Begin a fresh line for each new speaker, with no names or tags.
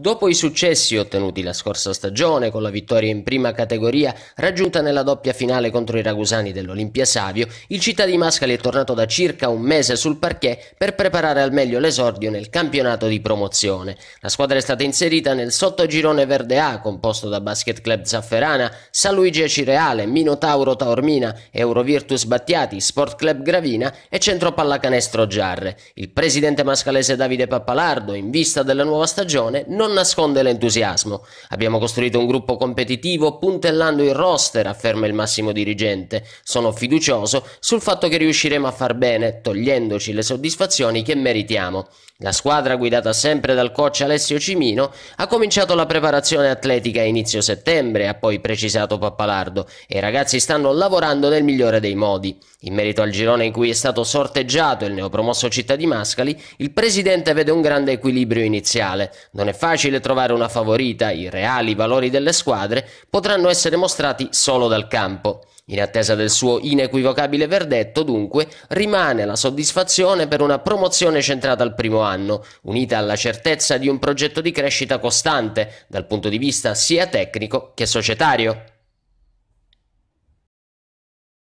Dopo i successi ottenuti la scorsa stagione con la vittoria in prima categoria raggiunta nella doppia finale contro i ragusani dell'Olimpia Savio, il Città di Mascali è tornato da circa un mese sul parquet per preparare al meglio l'esordio nel campionato di promozione. La squadra è stata inserita nel sottogirone Verde A composto da Basket Club Zafferana, San Luigi e Cireale, Minotauro Taormina, Eurovirtus Battiati, Sport Club Gravina e Centro Pallacanestro Giarre. Il presidente mascalese Davide Pappalardo, in vista della nuova stagione, non non nasconde l'entusiasmo. Abbiamo costruito un gruppo competitivo puntellando il roster, afferma il massimo dirigente. Sono fiducioso sul fatto che riusciremo a far bene, togliendoci le soddisfazioni che meritiamo. La squadra, guidata sempre dal coach Alessio Cimino, ha cominciato la preparazione atletica a inizio settembre, ha poi precisato Pappalardo, e i ragazzi stanno lavorando nel migliore dei modi. In merito al girone in cui è stato sorteggiato il neopromosso Città di Mascali, il presidente vede un grande equilibrio iniziale. Non è facile facile trovare una favorita, i reali valori delle squadre potranno essere mostrati solo dal campo. In attesa del suo inequivocabile verdetto, dunque, rimane la soddisfazione per una promozione centrata al primo anno, unita alla certezza di un progetto di crescita costante dal punto di vista sia tecnico che societario.